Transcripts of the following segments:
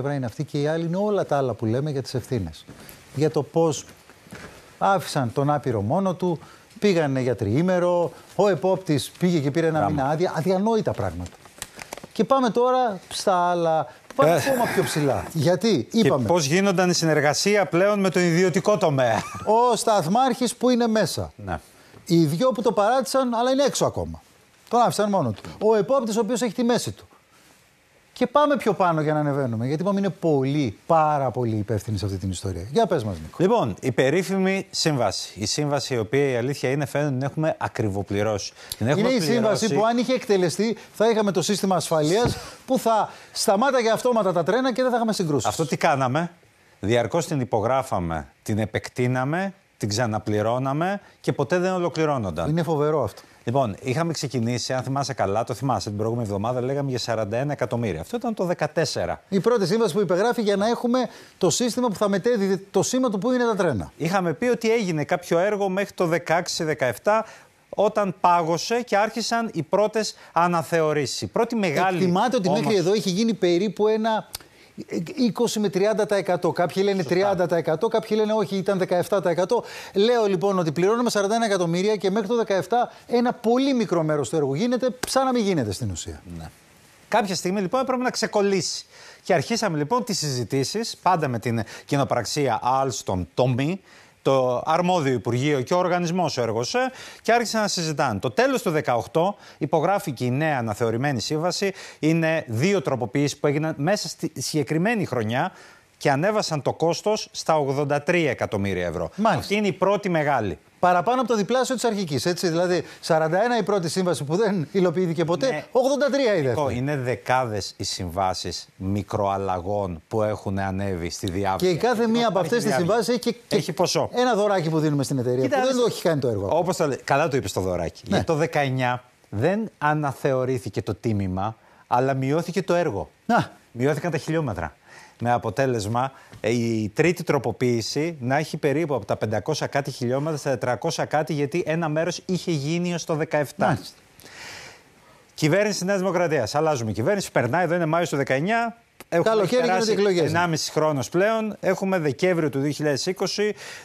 πλευρά είναι αυτή και η άλλη είναι όλα τα άλλα που λέμε για τις ευθύνες. Για το πώς άφησαν τον άπειρο μόνο του, πήγανε για τριήμερο, ο επόπτης πήγε και πήρε ένα Ράμα. μήνα άδεια, αδιανόητα πράγματα. Και πάμε τώρα στα άλλα, πάμε ε. ακόμα πιο ψηλά. Γιατί είπαμε... Και πώς γίνονταν η συνεργασία πλέον με τον ιδιωτικό τομέα. Ο Σταθμάρχης που είναι μέσα. Ναι. Οι δυο που το παράτησαν, αλλά είναι έξω ακόμα. Τον άφησαν μόνο του. Ο επόπτης ο οποίος έχει τη μέση του. Και πάμε πιο πάνω για να ανεβαίνουμε. Γιατί είπαμε είναι πολύ, πάρα πολύ υπεύθυνοι σε αυτή την ιστορία. Για πες μας, Νίκο. Λοιπόν, η περίφημη σύμβαση. Η σύμβαση η οποία η αλήθεια είναι φαίνεται ότι την έχουμε ακριβοπληρώσει. Την έχουμε είναι η σύμβαση που αν είχε εκτελεστεί θα είχαμε το σύστημα ασφαλείας που θα σταμάταγε αυτόματα τα τρένα και δεν θα είχαμε συγκρούσεις. Αυτό τι κάναμε. Διαρκώς την υπογράφαμε, την επεκτείναμε την ξαναπληρώναμε και ποτέ δεν ολοκληρώνονταν. Είναι φοβερό αυτό. Λοιπόν, είχαμε ξεκινήσει, αν θυμάσαι καλά, το θυμάσαι την προηγούμενη εβδομάδα, λέγαμε για 41 εκατομμύρια. Αυτό ήταν το 14. Η πρώτη σύμβαση που υπεγράφει για να έχουμε το σύστημα που θα μετέδει το σήμα του που είναι τα τρένα. Είχαμε πει ότι έγινε κάποιο έργο μέχρι το 16-17 όταν πάγωσε και άρχισαν οι πρώτες αναθεωρήσεις. Πρώτη μεγάλη. Εκτιμάται ότι μέχρι εδώ είχε γίνει περίπου ένα 20 με 30%. Κάποιοι λένε 30%, κάποιοι λένε όχι, ήταν 17%. Λέω λοιπόν ότι πληρώνουμε 41 εκατομμύρια και μέχρι το 17 ένα πολύ μικρό μέρος του έργου γίνεται, σαν να μην γίνεται στην ουσία. Ναι. Κάποια στιγμή λοιπόν έπρεπε να ξεκολλήσει. Και αρχίσαμε λοιπόν τις συζητήσεις πάντα με την κοινοπραξία Alstom Tommy το αρμόδιο Υπουργείο και ο οργανισμός ΕΡΓΟΣΕ και άρχισαν να συζητάνε. Το τέλος του 2018 υπογράφηκε η νέα αναθεωρημένη σύμβαση. Είναι δύο τροποποιήσεις που έγιναν μέσα στη συγκεκριμένη χρονιά και ανέβασαν το κόστος στα 83 εκατομμύρια ευρώ. Μάλιστα. Αυτή είναι η πρώτη μεγάλη. Παραπάνω από το διπλάσιο της αρχικής. Έτσι, δηλαδή, 41 η πρώτη σύμβαση που δεν υλοποιήθηκε ποτέ, ναι. 83 η δεύτερη. Είναι δεκάδες οι συμβάσεις μικροαλλαγών που έχουν ανέβει στη διάβαση. Και η κάθε μία από αυτές τις συμβάσεις έχει, και, έχει ποσό. Ένα δωράκι που δίνουμε στην εταιρεία Κοίτα, που δεν το έχει κάνει το έργο. Όπως θα... Καλά το είπες το δωράκι. Ναι. το 19 δεν αναθεωρήθηκε το τίμημα, αλλά μειώθηκε το έργο. Να. Μειώθηκαν τα χιλιόμετρα με αποτέλεσμα ε, η τρίτη τροποποίηση να έχει περίπου από τα 500 κάτι χιλιόμετρα στα 400 κάτι, γιατί ένα μέρος είχε γίνει ως το 17. Κυβέρνηση Νέας Δημοκρατίας. Αλλάζουμε κυβέρνηση. Περνάει, εδώ είναι Μάιος του 19. Έχουμε Καλοκαίρι εκλογέ. 1,5 χρόνος πλέον. Έχουμε Δεκέμβριο του 2020.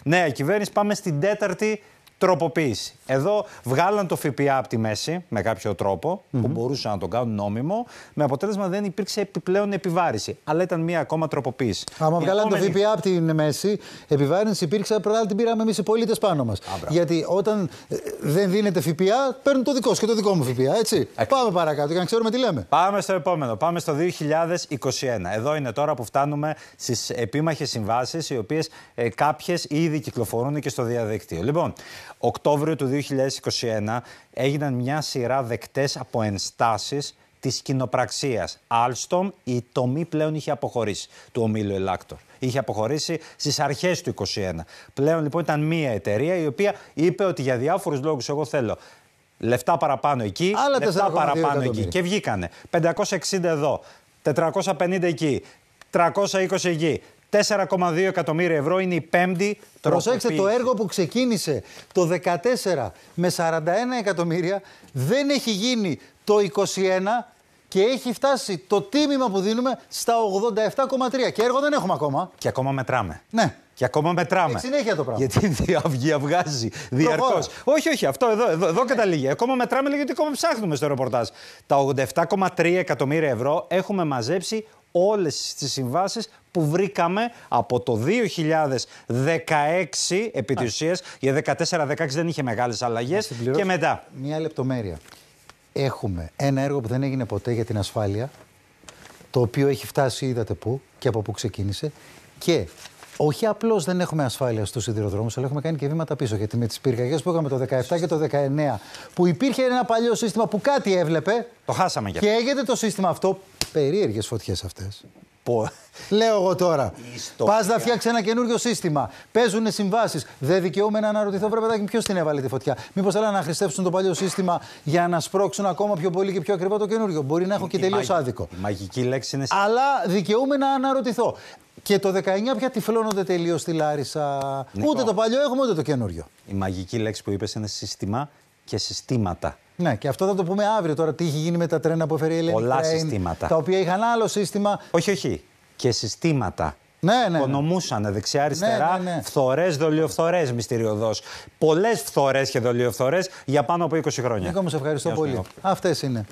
Νέα κυβέρνηση. Πάμε στην τέταρτη τροποποίηση. Εδώ βγάλαν το ΦΠΑ από τη μέση με κάποιο τρόπο, mm-hmm. που μπορούσαν να το κάνουν νόμιμο, με αποτέλεσμα δεν υπήρξε επιπλέον επιβάρηση. Αλλά ήταν μία ακόμα τροποποίηση. Άμα Η βγάλαν επόμενη... το ΦΠΑ από τη μέση, επιβάρυνση υπήρξε, αλλά την πήραμε εμείς οι πολίτες πάνω μας. Γιατί όταν ε, δεν δίνεται ΦΠΑ, παίρνουν το δικό σου και το δικό μου ΦΠΑ, έτσι. Okay. Πάμε παρακάτω για να ξέρουμε τι λέμε. Πάμε στο επόμενο. Πάμε στο 2021. Εδώ είναι τώρα που φτάνουμε στις επίμαχες συμβάσεις, οι οποίες ε, κάποιες ήδη κυκλοφορούν και στο διαδίκτυο. Λοιπόν, Οκτώβριο του 2021 έγιναν μια σειρά δεκτές από ενστάσεις της κοινοπραξίας. Άλστομ, η τομή πλέον είχε αποχωρήσει του ομίλου Ελάκτορ. Είχε αποχωρήσει στις αρχές του 2021. Πλέον λοιπόν ήταν μια εταιρεία η οποία είπε ότι για διάφορους λόγους εγώ θέλω λεφτά παραπάνω εκεί, Άλλα λεφτά παραπάνω εκεί. Και βγήκανε. 560 εδώ, 450 εκεί, 320 εκεί, 4,2 εκατομμύρια ευρώ είναι η πέμπτη Προσέξτε το έργο που ξεκίνησε το 2014 με 41 εκατομμύρια δεν έχει γίνει το 2021 και έχει φτάσει το τίμημα που δίνουμε στα 87,3. Και έργο δεν έχουμε ακόμα. Και ακόμα μετράμε. Ναι. Και ακόμα μετράμε. Έχει συνέχεια το πράγμα. Γιατί αυγάζει. διαρκώς. Όχι, όχι, αυτό εδώ, εδώ, εδώ καταλήγει. Ακόμα μετράμε γιατί ακόμα ψάχνουμε στο ρεπορτάζ. Τα 87,3 εκατομμύρια ευρώ έχουμε μαζέψει όλες τις συμβάσεις που βρήκαμε από το 2016 επί της ουσίας. για 14-16 δεν είχε μεγάλες αλλαγές. και μετά. Μια λεπτομέρεια. Έχουμε ένα έργο που δεν έγινε ποτέ για την ασφάλεια, το οποίο έχει φτάσει είδατε πού και από πού ξεκίνησε και όχι απλώς δεν έχουμε ασφάλεια στους σιδηροδρόμους, αλλά έχουμε κάνει και βήματα πίσω. Γιατί με τις πυρκαγιές που είχαμε το 17 και το 19, που υπήρχε ένα παλιό σύστημα που κάτι έβλεπε. Το χάσαμε και. Και έγινε το σύστημα αυτό. Περίεργες φωτιές αυτές. Λέω εγώ τώρα. Πας να φτιάξεις ένα καινούριο σύστημα. Παίζουν συμβάσεις. Δεν δικαιούμαι να αναρωτηθώ, βρε παιδάκι, ποιος την έβαλε τη φωτιά. Μήπως θέλανε να χρηστεύσουν το παλιό σύστημα για να σπρώξουν ακόμα πιο πολύ και πιο ακριβά το καινούριο. Μπορεί να έχω και τελείω άδικο. μαγική λέξη είναι. Αλλά δικαιούμαι να αναρωτηθώ. Και το 19 πια τυφλώνονται τελείως στη Λάρισα. Ούτε το παλιό έχουμε, ούτε το καινούριο. Η μαγική λέξη που είπες είναι σύστημα και συστήματα. Ναι, και αυτό θα το πούμε αύριο τώρα. Τι έχει γίνει με τα τρένα που έφερε η Ελένη Πολλά συστήματα. Τα οποία είχαν άλλο σύστημα. Όχι, όχι. Και συστήματα. Ναι, ναι. ναι. Οικονομούσαν δεξιά-αριστερά ναι, ναι, ναι. φθορές, δολιοφθορές μυστηριωδώ. Πολλές φθορές και δολιοφθορές για πάνω από 20 χρόνια. Νίκο, σε ευχαριστώ πολύ. Αυτές είναι.